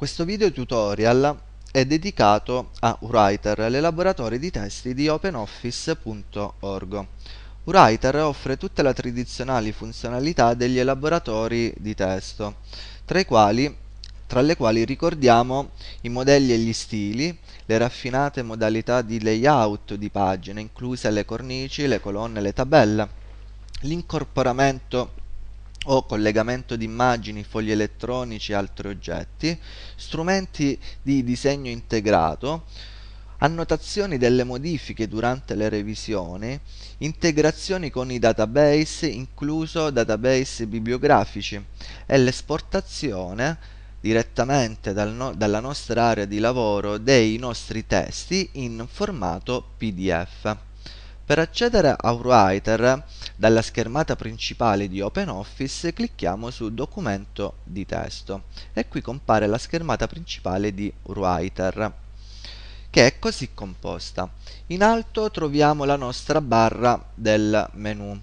Questo video tutorial è dedicato a Writer, l'elaboratore di testi di OpenOffice.org. Writer offre tutte le tradizionali funzionalità degli elaboratori di testo, tra, quali, tra le quali ricordiamo i modelli e gli stili, le raffinate modalità di layout di pagine, incluse le cornici, le colonne, e le tabelle, l'incorporamento o collegamento di immagini, fogli elettronici e altri oggetti, strumenti di disegno integrato, annotazioni delle modifiche durante le revisioni, integrazioni con i database, incluso database bibliografici, e l'esportazione direttamente dal no dalla nostra area di lavoro dei nostri testi in formato PDF. Per accedere a Writer dalla schermata principale di OpenOffice clicchiamo su Documento di testo e qui compare la schermata principale di Writer che è così composta. In alto troviamo la nostra barra del menu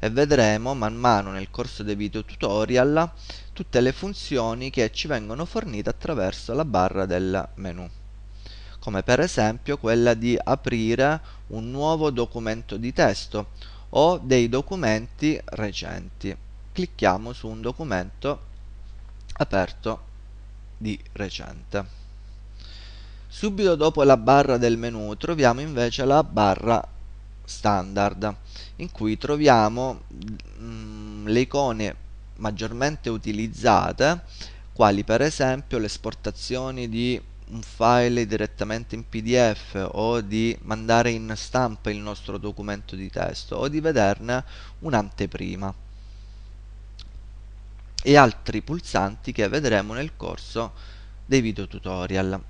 e vedremo man mano nel corso dei video tutorial tutte le funzioni che ci vengono fornite attraverso la barra del menu come per esempio quella di aprire un nuovo documento di testo o dei documenti recenti. Clicchiamo su un documento aperto di recente. Subito dopo la barra del menu troviamo invece la barra standard in cui troviamo mh, mm, le icone maggiormente utilizzate quali per esempio le esportazioni di un file direttamente in PDF o di mandare in stampa il nostro documento di testo o di vederne un'anteprima e altri pulsanti che vedremo nel corso dei video tutorial.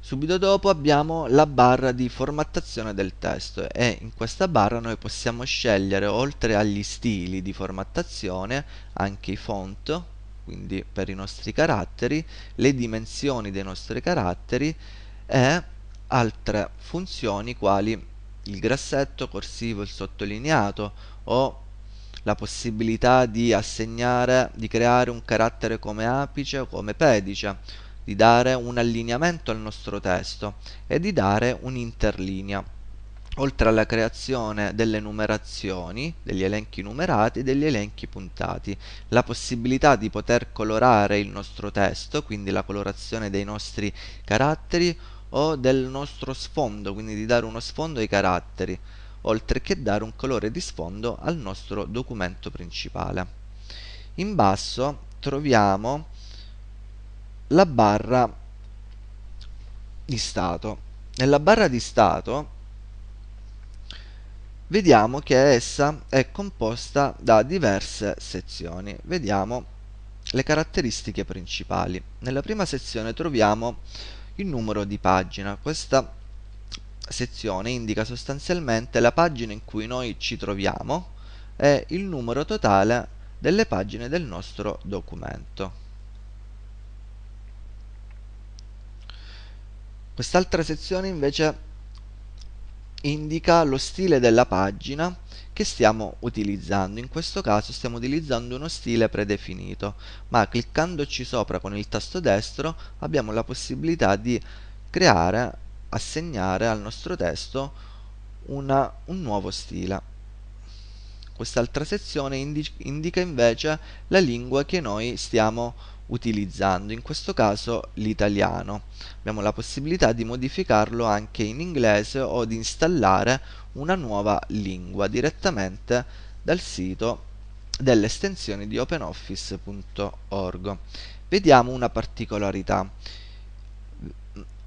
Subito dopo abbiamo la barra di formattazione del testo e in questa barra noi possiamo scegliere oltre agli stili di formattazione anche i font quindi per i nostri caratteri, le dimensioni dei nostri caratteri e altre funzioni quali il grassetto, corsivo, il sottolineato o la possibilità di assegnare, di creare un carattere come apice o come pedice, di dare un allineamento al nostro testo e di dare un'interlinea oltre alla creazione delle numerazioni, degli elenchi numerati e degli elenchi puntati, la possibilità di poter colorare il nostro testo, quindi la colorazione dei nostri caratteri o del nostro sfondo, quindi di dare uno sfondo ai caratteri, oltre che dare un colore di sfondo al nostro documento principale. In basso troviamo la barra di stato. Nella barra di stato vediamo che essa è composta da diverse sezioni. Vediamo le caratteristiche principali. Nella prima sezione troviamo il numero di pagina. Questa sezione indica sostanzialmente la pagina in cui noi ci troviamo e il numero totale delle pagine del nostro documento. Quest'altra sezione invece indica lo stile della pagina che stiamo utilizzando in questo caso stiamo utilizzando uno stile predefinito ma cliccandoci sopra con il tasto destro abbiamo la possibilità di creare assegnare al nostro testo una, un nuovo stile quest'altra sezione indica invece la lingua che noi stiamo utilizzando utilizzando in questo caso l'italiano abbiamo la possibilità di modificarlo anche in inglese o di installare una nuova lingua direttamente dal sito delle estensioni di openoffice.org vediamo una particolarità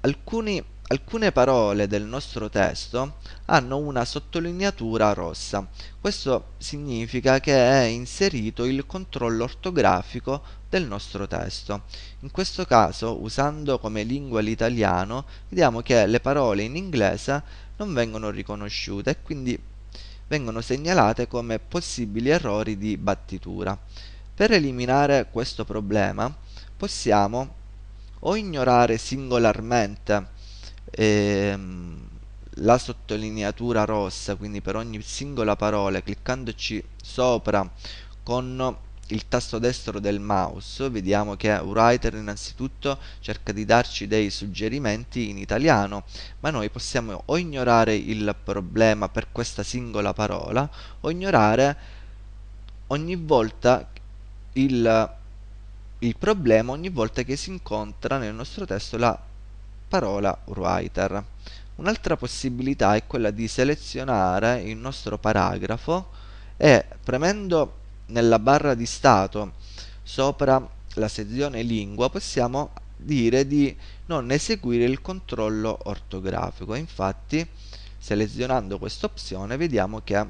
alcuni alcune parole del nostro testo hanno una sottolineatura rossa. Questo significa che è inserito il controllo ortografico del nostro testo. In questo caso, usando come lingua l'italiano, vediamo che le parole in inglese non vengono riconosciute e quindi vengono segnalate come possibili errori di battitura. Per eliminare questo problema possiamo o ignorare singolarmente ehm, la sottolineatura rossa quindi per ogni singola parola cliccandoci sopra con il tasto destro del mouse vediamo che writer innanzitutto cerca di darci dei suggerimenti in italiano ma noi possiamo o ignorare il problema per questa singola parola o ignorare ogni volta il, il problema ogni volta che si incontra nel nostro testo la parola writer. Un'altra possibilità è quella di selezionare il nostro paragrafo e premendo nella barra di stato sopra la sezione lingua possiamo dire di non eseguire il controllo ortografico. Infatti selezionando questa opzione vediamo che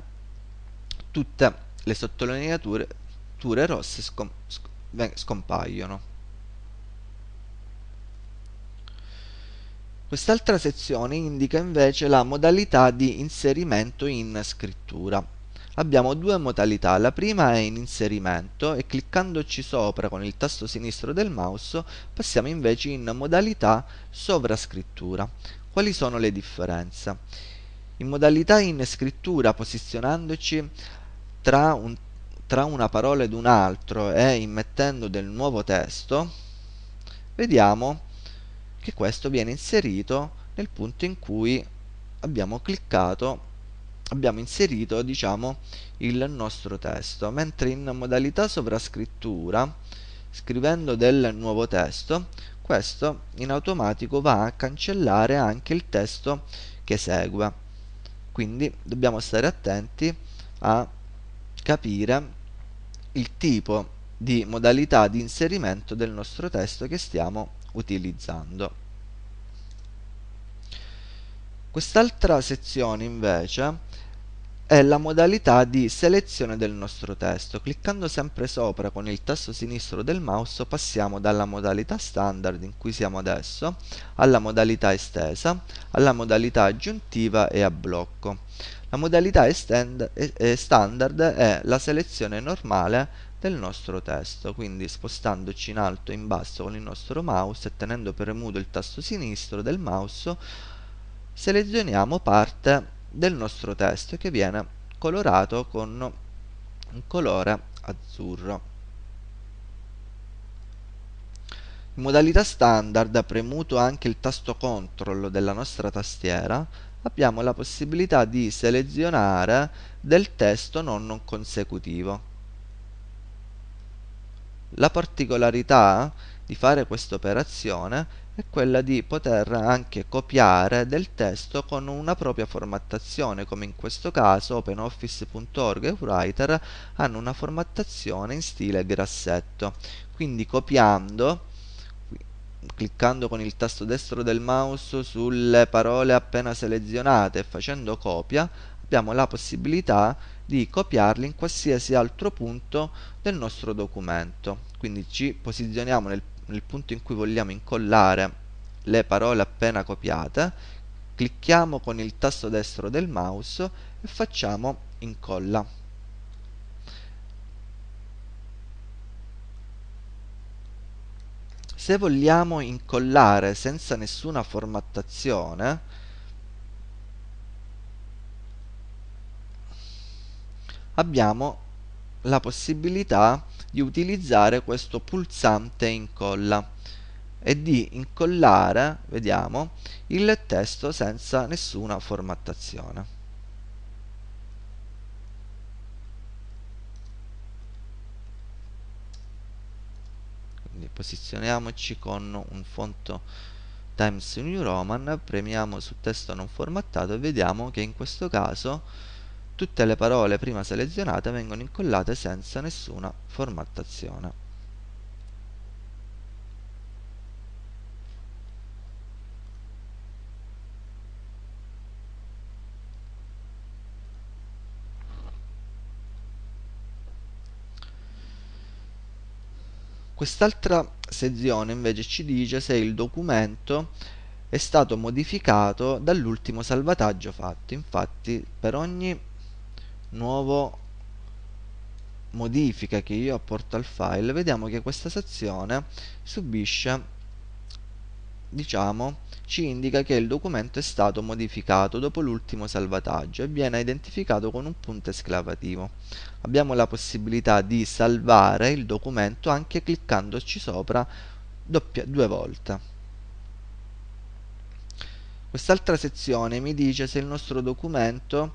tutte le sottolineature rosse scom scompaiono. Quest'altra sezione indica invece la modalità di inserimento in scrittura. Abbiamo due modalità, la prima è in inserimento e cliccandoci sopra con il tasto sinistro del mouse passiamo invece in modalità sovrascrittura. Quali sono le differenze? In modalità in scrittura posizionandoci tra, un, tra una parola ed un altro e immettendo del nuovo testo vediamo che questo viene inserito nel punto in cui abbiamo cliccato abbiamo inserito diciamo il nostro testo mentre in modalità sovrascrittura scrivendo del nuovo testo questo in automatico va a cancellare anche il testo che segue quindi dobbiamo stare attenti a capire il tipo di modalità di inserimento del nostro testo che stiamo utilizzando. Quest'altra sezione invece è la modalità di selezione del nostro testo. Cliccando sempre sopra con il tasto sinistro del mouse passiamo dalla modalità standard in cui siamo adesso alla modalità estesa, alla modalità aggiuntiva e a blocco. La modalità standard è la selezione normale del nostro testo quindi spostandoci in alto e in basso con il nostro mouse e tenendo premuto il tasto sinistro del mouse selezioniamo parte del nostro testo che viene colorato con un colore azzurro in modalità standard premuto anche il tasto CTRL della nostra tastiera abbiamo la possibilità di selezionare del testo non, non consecutivo la particolarità di fare questa operazione è quella di poter anche copiare del testo con una propria formattazione, come in questo caso OpenOffice.org e Writer hanno una formattazione in stile grassetto. Quindi copiando cliccando con il tasto destro del mouse sulle parole appena selezionate e facendo copia abbiamo la possibilità di copiarli in qualsiasi altro punto del nostro documento quindi ci posizioniamo nel, nel punto in cui vogliamo incollare le parole appena copiate clicchiamo con il tasto destro del mouse e facciamo incolla se vogliamo incollare senza nessuna formattazione abbiamo la possibilità di utilizzare questo pulsante incolla e di incollare vediamo il testo senza nessuna formattazione quindi posizioniamoci con un fonte Times New Roman premiamo su testo non formattato e vediamo che in questo caso Tutte le parole prima selezionate vengono incollate senza nessuna formattazione. Quest'altra sezione invece ci dice se il documento è stato modificato dall'ultimo salvataggio fatto. Infatti per ogni nuovo modifica che io apporto al file vediamo che questa sezione subisce diciamo ci indica che il documento è stato modificato dopo l'ultimo salvataggio e viene identificato con un punto esclamativo abbiamo la possibilità di salvare il documento anche cliccandoci sopra doppia, due volte quest'altra sezione mi dice se il nostro documento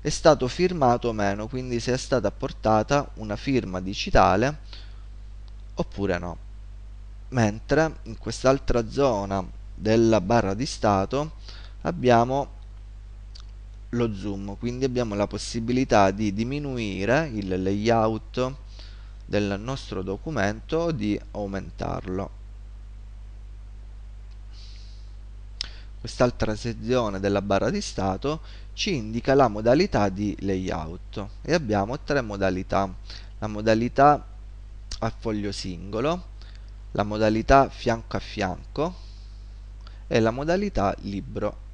è stato firmato o meno, quindi se è stata apportata una firma digitale oppure no. Mentre in quest'altra zona della barra di stato abbiamo lo zoom, quindi abbiamo la possibilità di diminuire il layout del nostro documento o di aumentarlo. Quest'altra sezione della barra di stato ci indica la modalità di layout e abbiamo tre modalità la modalità a foglio singolo la modalità fianco a fianco e la modalità libro